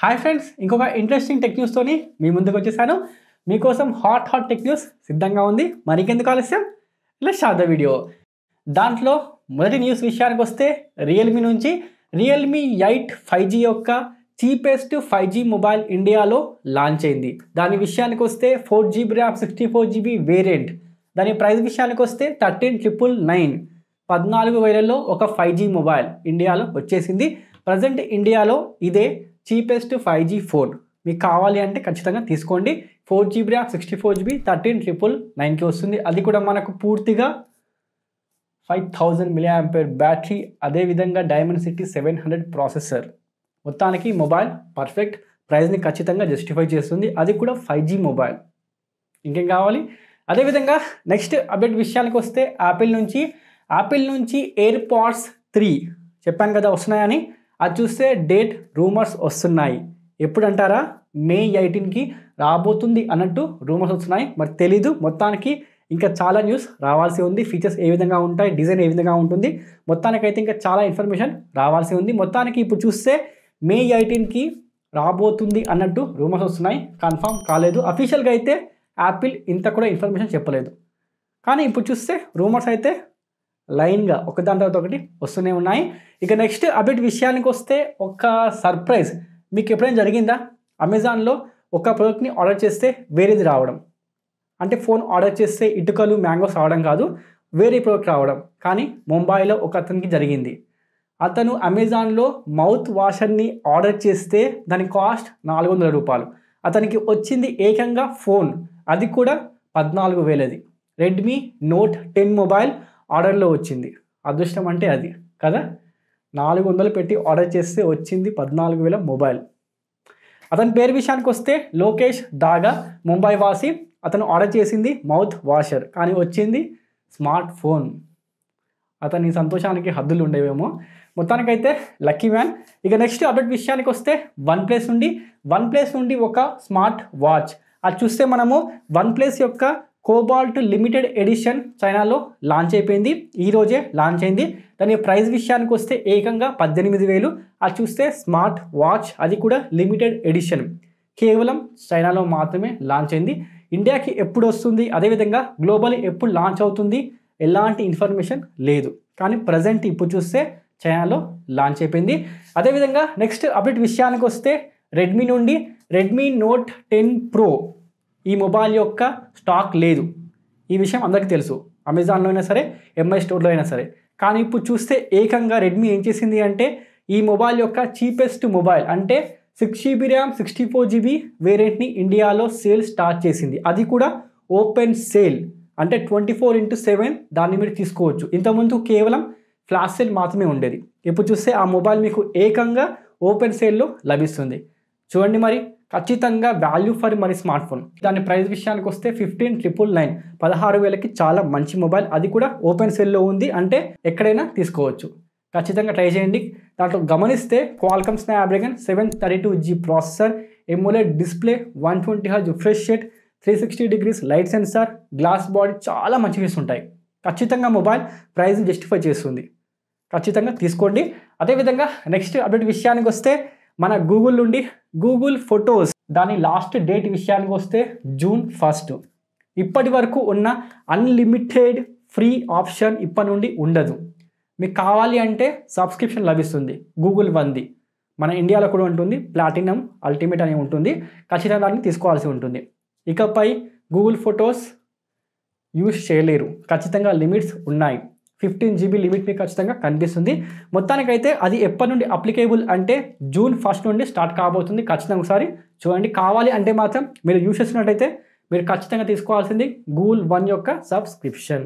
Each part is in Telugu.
హాయ్ ఫ్రెండ్స్ ఇంకొక ఇంట్రెస్టింగ్ టెక్ న్యూస్తోని మీ ముందుకు వచ్చేసాను మీకోసం హాట్ హాట్ టెక్ న్యూస్ సిద్ధంగా ఉంది మరికెందుకు ఆలస్యం లెట్స్ షార్ద వీడియో దాంట్లో మొదటి న్యూస్ విషయానికి వస్తే రియల్మీ నుంచి రియల్మీ ఎయిట్ ఫైవ్ జీ యొక్క చీపెస్ట్ ఫైవ్ జీ మొబైల్ ఇండియాలో లాంచ్ అయింది దాని విషయానికి వస్తే four GB RAM sixty four GB variant దాని ప్రైస్ విషయానికి వస్తే థర్టీన్ ట్రిపుల్ నైన్ పద్నాలుగు వేలలో ఒక ఫైవ్ జీ మొబైల్ ఇండియాలో వచ్చేసింది ప్రజెంట్ ఇండియాలో ఇదే చీపెస్ట్ ఫైవ్ జీ ఫోన్ మీకు కావాలి అంటే ఖచ్చితంగా తీసుకోండి four GB RAM sixty four GB thirteen triple నైన్కి వస్తుంది అది కూడా మనకు పూర్తిగా ఫైవ్ థౌజండ్ మిలియా బ్యాటరీ అదేవిధంగా Dimensity seven hundred processor మొత్తానికి మొబైల్ పర్ఫెక్ట్ ప్రైస్ని ఖచ్చితంగా జస్టిఫై చేస్తుంది అది కూడా ఫైవ్ జీ మొబైల్ ఇంకేం కావాలి అదేవిధంగా నెక్స్ట్ అప్డేట్ విషయానికి వస్తే యాపిల్ నుంచి యాపిల్ నుంచి ఎయిర్ పాడ్స్ త్రీ చెప్పాను కదా వస్తున్నాయని అది చూస్తే డేట్ రూమర్స్ వస్తున్నాయి ఎప్పుడంటారా మే ఎయిటీన్కి రాబోతుంది అన్నట్టు రూమర్స్ వస్తున్నాయి మరి తెలీదు మొత్తానికి ఇంకా చాలా న్యూస్ రావాల్సి ఉంది ఫీచర్స్ ఏ విధంగా ఉంటాయి డిజైన్ ఏ విధంగా ఉంటుంది మొత్తానికైతే ఇంకా చాలా ఇన్ఫర్మేషన్ రావాల్సి ఉంది మొత్తానికి ఇప్పుడు చూస్తే మే ఎయిటీన్కి రాబోతుంది అన్నట్టు రూమర్స్ వస్తున్నాయి కన్ఫామ్ కాలేదు అఫీషియల్గా అయితే యాపిల్ ఇంత కూడా ఇన్ఫర్మేషన్ చెప్పలేదు కానీ ఇప్పుడు చూస్తే రూమర్స్ అయితే లైన్గా ఒకదాని తర్వాత ఒకటి వస్తూనే ఉన్నాయి ఇక నెక్స్ట్ అప్డేట్ విషయానికి వస్తే ఒక సర్ప్రైజ్ మీకు ఎప్పుడైనా జరిగిందా అమెజాన్లో ఒక ప్రోడక్ట్ని ఆర్డర్ చేస్తే వేరేది రావడం అంటే ఫోన్ ఆర్డర్ చేస్తే ఇటుకలు మ్యాంగోస్ రావడం కాదు వేరే ప్రోడక్ట్ రావడం కానీ ముంబైలో ఒక అతనికి జరిగింది అతను అమెజాన్లో మౌత్ వాషర్ని ఆర్డర్ చేస్తే దాని కాస్ట్ నాలుగు వందల రూపాయలు అతనికి వచ్చింది ఏకంగా ఫోన్ అది కూడా పద్నాలుగు వేలది రెడ్మీ నోట్ టెన్ మొబైల్ ఆర్డర్లో వచ్చింది అదృష్టం అంటే అది కదా నాలుగు వందలు పెట్టి ఆర్డర్ చేస్తే వచ్చింది పద్నాలుగు వేల మొబైల్ అతని పేరు విషయానికి వస్తే లోకేష్ దాగా ముంబై వాసి అతను ఆర్డర్ చేసింది మౌత్ వాషర్ కానీ వచ్చింది స్మార్ట్ ఫోన్ అతని సంతోషానికి హద్దులు ఉండేవేమో మొత్తానికైతే లక్కీ మ్యాన్ ఇక నెక్స్ట్ అప్డేట్ విషయానికి వస్తే వన్ ప్లేస్ నుండి వన్ ప్లేస్ నుండి ఒక స్మార్ట్ వాచ్ అది చూస్తే మనము వన్ ప్లేస్ యొక్క కోబాల్ట్ లిమిటెడ్ ఎడిషన్ చైనాలో లాంచ్ అయిపోయింది ఈరోజే లాంచ్ అయింది దాని ప్రైస్ విషయానికి వస్తే ఏకంగా పద్దెనిమిది వేలు అది చూస్తే స్మార్ట్ వాచ్ అది కూడా లిమిటెడ్ ఎడిషన్ కేవలం చైనాలో మాత్రమే లాంచ్ అయింది ఇండియాకి ఎప్పుడు వస్తుంది అదేవిధంగా గ్లోబల్ ఎప్పుడు లాంచ్ అవుతుంది ఎలాంటి ఇన్ఫర్మేషన్ లేదు కానీ ప్రజెంట్ ఇప్పుడు చూస్తే చైనాలో లాంచ్ అయిపోయింది అదేవిధంగా నెక్స్ట్ అప్డేట్ విషయానికి వస్తే రెడ్మీ నుండి రెడ్మీ నోట్ టెన్ ప్రో ఈ మొబైల్ యొక్క స్టాక్ లేదు ఈ విషయం అందరికీ తెలుసు అమెజాన్లో అయినా సరే ఎంఐ స్టోర్లో అయినా సరే కానీ ఇప్పుడు చూస్తే ఏకంగా రెడ్మీ ఏం చేసింది అంటే ఈ మొబైల్ యొక్క చీపెస్ట్ మొబైల్ అంటే six GB RAM sixty four GB వేరియంట్ని ఇండియాలో సేల్ స్టార్ట్ చేసింది అది కూడా ఓపెన్ సేల్ అంటే ట్వంటీ ఫోర్ ఇంటూ సెవెన్ దాన్ని మీరు తీసుకోవచ్చు ఇంతకుముందు కేవలం ఫ్లాష్ సేల్ మాత్రమే ఉండేది ఇప్పుడు చూస్తే ఆ మొబైల్ మీకు ఏకంగా ఓపెన్ సేల్లో లభిస్తుంది చూడండి మరి ఖచ్చితంగా value for money smartphone దాని ప్రైస్ విషయానికి వస్తే ఫిఫ్టీన్ ట్రిపుల్ నైన్ పదహారు వేలకి చాలా మంచి మొబైల్ అది కూడా ఓపెన్ సెల్లో ఉంది అంటే ఎక్కడైనా తీసుకోవచ్చు ఖచ్చితంగా ట్రై చేయండి దాంట్లో గమనిస్తే Qualcomm Snapdragon seven thirty two G processor AMOLED display one twenty హజ్ fresh rate three sixty degrees light sensor glass body చాలా మంచి ఫీస్ ఉంటాయి ఖచ్చితంగా మొబైల్ ప్రైస్ జస్టిఫై చేస్తుంది ఖచ్చితంగా తీసుకోండి అదేవిధంగా నెక్స్ట్ అప్డేట్ విషయానికి వస్తే మన గూగుల్ నుండి గూగుల్ ఫొటోస్ దాని లాస్ట్ డేట్ విషయానికి వస్తే జూన్ ఫస్ట్ ఇప్పటి వరకు ఉన్న అన్లిమిటెడ్ ఫ్రీ ఆప్షన్ ఇప్పటి నుండి ఉండదు మీకు కావాలి అంటే సబ్స్క్రిప్షన్ లభిస్తుంది గూగుల్ వంది మన ఇండియాలో కూడా ఉంటుంది ప్లాటినం అల్టిమేట్ అని ఉంటుంది ఖచ్చితంగా దాన్ని తీసుకోవాల్సి ఉంటుంది ఇకపై గూగుల్ ఫొటోస్ యూజ్ చేయలేరు ఖచ్చితంగా లిమిట్స్ ఉన్నాయి ఫిఫ్టీన్ జీబీ లిమిట్ మీకు ఖచ్చితంగా కనిపిస్తుంది మొత్తానికైతే అది ఎప్పటి నుండి అప్లికేబుల్ అంటే జూన్ ఫస్ట్ నుండి స్టార్ట్ కాబోతుంది ఖచ్చితంగా ఒకసారి చూడండి కావాలి అంటే మాత్రం మీరు యూస్ చేసినట్టయితే మీరు ఖచ్చితంగా తీసుకోవాల్సింది గూగుల్ వన్ యొక్క సబ్స్క్రిప్షన్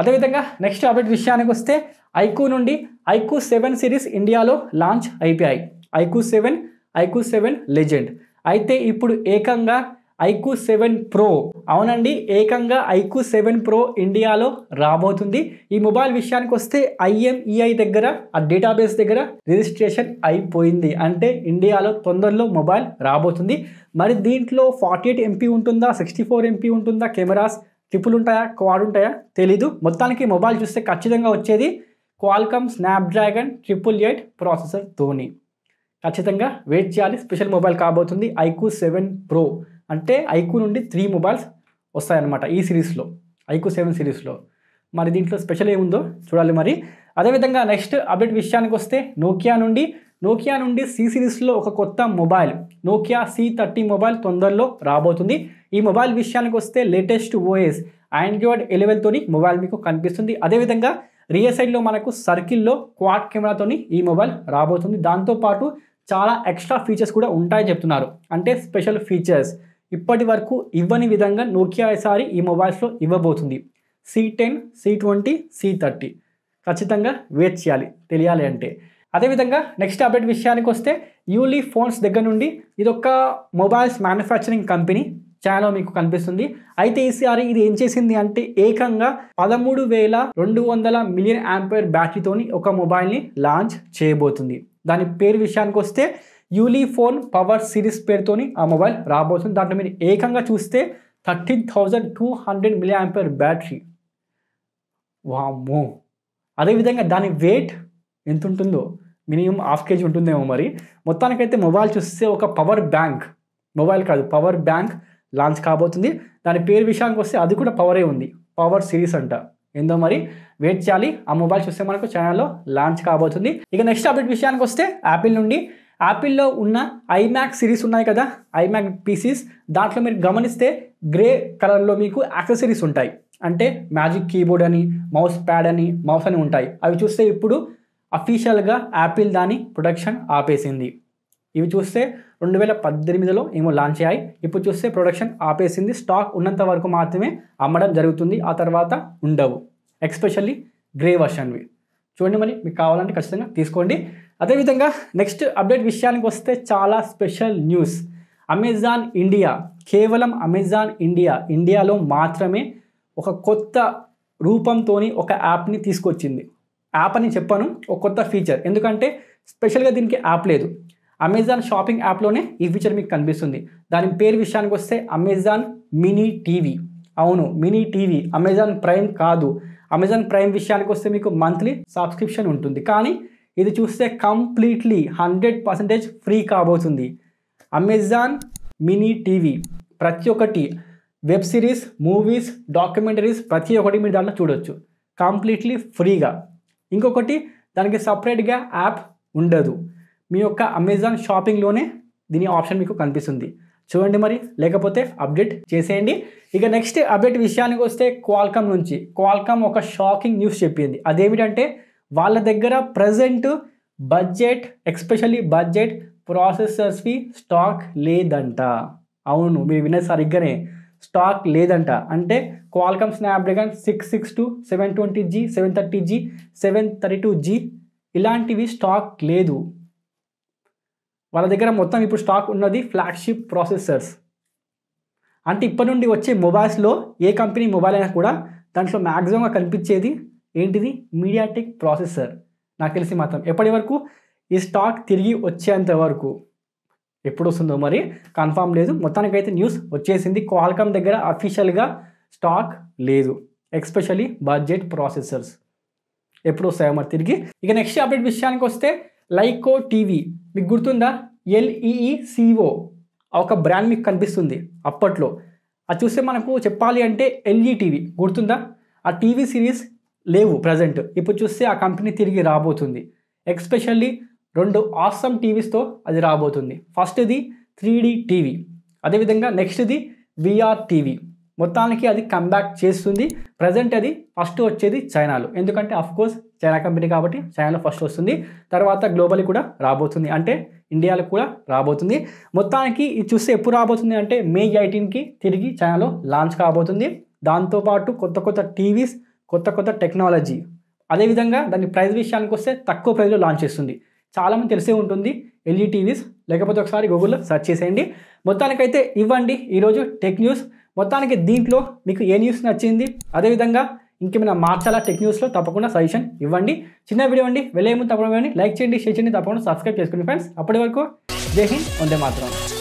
అదేవిధంగా నెక్స్ట్ అప్డేట్ విషయానికి వస్తే ఐకూ నుండి ఐకూ సెవెన్ సిరీస్ ఇండియాలో లాంచ్ అయిపోయాయి iQOO seven iQOO seven Legend అయితే ఇప్పుడు ఏకంగా ఐక్యూ సెవెన్ ప్రో అవునండి ఏకంగా ఐకు సెవెన్ ప్రో ఇండియాలో రాబోతుంది ఈ మొబైల్ విషయానికి వస్తే ఐఎంఈఐ దగ్గర ఆ డేటాబేస్ దగ్గర రిజిస్ట్రేషన్ అయిపోయింది అంటే ఇండియాలో తొందరలో మొబైల్ రాబోతుంది మరి దీంట్లో ఫార్టీ ఎయిట్ ఎంపీ ఉంటుందా సిక్స్టీ ఫోర్ ఎంపీ ఉంటుందా కెమెరాస్ ట్రిపుల్ ఉంటాయా క్వాడ్ ఉంటాయా తెలీదు మొత్తానికి మొబైల్ చూస్తే ఖచ్చితంగా వచ్చేది Qualcomm Snapdragon triple eight processor తోని ఖచ్చితంగా వెయిట్ చేయాలి స్పెషల్ మొబైల్ కాబోతుంది ఐకు సెవెన్ ప్రో అంటే ఐకు నుండి త్రీ మొబైల్స్ వస్తాయన్నమాట ఈ సిరీస్లో ఐకు సెవెన్ సిరీస్లో మరి దీంట్లో స్పెషల్ ఏముందో చూడాలి మరి అదేవిధంగా నెక్స్ట్ అప్డేట్ విషయానికి వస్తే నోకియా నుండి నోకియా నుండి సి సిరీస్లో ఒక కొత్త mobile Nokia C thirty mobile తొందరలో రాబోతుంది ఈ మొబైల్ విషయానికి వస్తే లేటెస్ట్ ఓఎస్ ఆండ్రాయిడ్ ఎలెవెన్తోని మొబైల్ మీకు కనిపిస్తుంది అదేవిధంగా రియర్ సైడ్లో మనకు సర్కిల్లో క్వాడ్ కెమెరాతోని ఈ మొబైల్ రాబోతుంది దాంతోపాటు చాలా ఎక్స్ట్రా ఫీచర్స్ కూడా ఉంటాయని చెప్తున్నారు అంటే స్పెషల్ ఫీచర్స్ ఇప్పటి వరకు ఇవ్వని విధంగా నోకియా ఈసారి ఈ మొబైల్స్లో ఇవ్వబోతుంది C ten C twenty C thirty ఖచ్చితంగా వెయిట్ చేయాలి తెలియాలి అంటే అదేవిధంగా నెక్స్ట్ అప్డేట్ విషయానికి వస్తే యూలీ ఫోన్స్ దగ్గర నుండి ఇదొక మొబైల్స్ మ్యానుఫ్యాక్చరింగ్ కంపెనీ ఛానల్ మీకు కనిపిస్తుంది అయితే ఈసారి ఇది ఏం చేసింది అంటే ఏకంగా పదమూడు వేల రెండు వందల మిలియన్ యాంపైర్ బ్యాటరీతోని ఒక మొబైల్ని లాంచ్ చేయబోతుంది దాని పేరు విషయానికి వస్తే యూలీ ఫోన్ పవర్ సిరీస్ పేరుతోని ఆ మొబైల్ రాబోతుంది దాంట్లో మీరు ఏకంగా చూస్తే thirteen thousand two hundred milliampere battery వామో అదేవిధంగా దాని వెయిట్ ఎంత ఉంటుందో మినిమం హాఫ్ కేజీ ఉంటుందేమో మరి మొత్తానికైతే మొబైల్ చూస్తే ఒక పవర్ బ్యాంక్ మొబైల్ కాదు పవర్ బ్యాంక్ లాంచ్ కాబోతుంది దాని పేరు విషయానికి వస్తే అది కూడా పవరే ఉంది పవర్ సిరీస్ అంట ఏందో మరి వెయిట్ చేయాలి ఆ మొబైల్ చూస్తే మనకు ఛానల్లో లాంచ్ కాబోతుంది ఇక నెక్స్ట్ అప్డేట్ విషయానికి వస్తే యాపిల్ నుండి యాపిల్లో ఉన్న ఐమాక్ సిరీస్ ఉన్నాయి కదా ఐమ్యాక్ పీసీస్ దాంట్లో మీరు గమనిస్తే గ్రే కలర్లో మీకు యాక్సెసరీస్ ఉంటాయి అంటే మ్యాజిక్ కీబోర్డ్ అని మౌస్ ప్యాడ్ అని మౌస్ అని ఉంటాయి అవి చూస్తే ఇప్పుడు అఫీషియల్గా యాపిల్ దాని ప్రొడక్షన్ ఆపేసింది ఇవి చూస్తే రెండు వేల పద్దెనిమిదిలో ఏమో లాంచ్ అయ్యాయి ఇప్పుడు చూస్తే ప్రొడక్షన్ ఆపేసింది స్టాక్ ఉన్నంత వరకు మాత్రమే అమ్మడం జరుగుతుంది ఆ తర్వాత ఉండవు ఎక్స్పెషల్లీ గ్రే వర్షన్వి చూడండి మరి మీకు కావాలంటే ఖచ్చితంగా తీసుకోండి అదేవిధంగా నెక్స్ట్ అప్డేట్ విషయానికి వస్తే చాలా స్పెషల్ న్యూస్ అమెజాన్ ఇండియా కేవలం అమెజాన్ ఇండియా ఇండియాలో మాత్రమే ఒక కొత్త రూపంతో ఒక యాప్ని తీసుకొచ్చింది యాప్ అని చెప్పాను ఒక కొత్త ఫీచర్ ఎందుకంటే స్పెషల్గా దీనికి యాప్ లేదు అమెజాన్ షాపింగ్ యాప్లోనే ఈ ఫీచర్ మీకు కనిపిస్తుంది దాని పేరు విషయానికి వస్తే అమెజాన్ మినీ టీవీ అవును మినీ టీవీ అమెజాన్ ప్రైమ్ కాదు అమెజాన్ ప్రైమ్ విషయానికి వస్తే మీకు మంత్లీ సబ్స్క్రిప్షన్ ఉంటుంది కానీ ఇది చూస్తే కంప్లీట్లీ హండ్రెడ్ పర్సెంటేజ్ ఫ్రీ కాబోతుంది అమెజాన్ మినీ టీవీ ప్రతి ఒక్కటి వెబ్ సిరీస్ మూవీస్ డాక్యుమెంటరీస్ ప్రతి ఒక్కటి మీరు దాంట్లో చూడొచ్చు కంప్లీట్లీ ఫ్రీగా ఇంకొకటి దానికి సపరేట్గా యాప్ ఉండదు మీ యొక్క అమెజాన్ షాపింగ్లోనే దీని ఆప్షన్ మీకు కనిపిస్తుంది చూడండి మరి లేకపోతే అప్డేట్ చేసేయండి ఇక నెక్స్ట్ అప్డేట్ విషయానికి వస్తే క్వాల్కమ్ నుంచి క్వాల్కమ్ ఒక షాకింగ్ న్యూస్ చెప్పింది అదేమిటంటే వాళ్ళ దగ్గర ప్రజెంట్ బడ్జెట్ ఎక్స్పెషల్లీ బడ్జెట్ ప్రాసెసర్స్వి స్టాక్ లేదంట అవును మీరు వినే సరిగ్గానే స్టాక్ లేదంట అంటే Qualcomm Snapdragon six six two seven twenty G seven thirty G seven thirty two G ఇలాంటివి స్టాక్ లేదు వాళ్ళ దగ్గర మొత్తం ఇప్పుడు స్టాక్ ఉన్నది ఫ్లాగ్షిప్ ప్రాసెసర్స్ అంటే ఇప్పటి నుండి వచ్చే మొబైల్స్లో ఏ కంపెనీ మొబైల్ అయినా కూడా దాంట్లో మ్యాక్సిమంగా కనిపించేది ఏంటిది మీడియాటెక్ ప్రాసెసర్ నాకు తెలిసి మాత్రం ఎప్పటి వరకు ఈ స్టాక్ తిరిగి వచ్చేంత వరకు ఎప్పుడు వస్తుందో మరి కన్ఫామ్ లేదు మొత్తానికైతే న్యూస్ వచ్చేసింది క్వాల్కమ్ దగ్గర అఫీషియల్గా స్టాక్ లేదు ఎక్స్పెషలీ బడ్జెట్ ప్రాసెసర్స్ ఎప్పుడు వస్తాయో మరి తిరిగి ఇక నెక్స్ట్ అప్డేట్ విషయానికి వస్తే లైకో టీవీ మీకు గుర్తుందా ఎల్ఈఈసిఓ ఒక బ్రాండ్ మీకు కనిపిస్తుంది అప్పట్లో అది చూస్తే మనకు చెప్పాలి అంటే ఎల్ఈ టీవీ గుర్తుందా ఆ టీవీ సిరీస్ లేవు ప్రజెంట్ ఇప్పుడు చూస్తే ఆ కంపెనీ తిరిగి రాబోతుంది ఎక్స్పెషల్లీ రెండు ఆసమ్ టీవీస్తో అది రాబోతుంది ఫస్ట్ది త్రీ డీ టీవీ అదేవిధంగా నెక్స్ట్ది విఆర్ టీవీ మొత్తానికి అది కంబ్యాక్ చేస్తుంది ప్రజెంట్ అది ఫస్ట్ వచ్చేది చైనాలో ఎందుకంటే కోర్స్ చైనా కంపెనీ కాబట్టి చైనాలో ఫస్ట్ వస్తుంది తర్వాత గ్లోబల్ కూడా రాబోతుంది అంటే ఇండియాలో కూడా రాబోతుంది మొత్తానికి ఇది చూస్తే ఎప్పుడు రాబోతుంది అంటే మే ఎయిటీన్కి తిరిగి చైనాలో లాంచ్ కాబోతుంది దాంతోపాటు కొత్త కొత్త టీవీస్ కొత్త కొత్త టెక్నాలజీ అదేవిధంగా దాని ప్రైస్ విషయానికి వస్తే తక్కువ ప్రైస్లో లాంచ్ చేస్తుంది చాలామంది తెలిసే ఉంటుంది ఎల్ఈ టీవీస్ లేకపోతే ఒకసారి గూగుల్లో సెర్చ్ చేసేయండి మొత్తానికైతే ఇవ్వండి ఈరోజు టెక్ న్యూస్ మొత్తానికి దీంట్లో మీకు ఏ న్యూస్ నచ్చింది అదేవిధంగా ఇంకేమైనా మార్చాలా టెక్ న్యూస్లో తప్పకుండా సజెషన్ ఇవ్వండి చిన్న వీడియో అండి వెళ్ళే ముందు తప్పకుండా లైక్ చేయండి షేర్ చేయండి తప్పకుండా సబ్స్క్రైబ్ చేసుకోండి ఫ్రెండ్స్ అప్పటి వరకు జై హింద్ వందే మాత్రం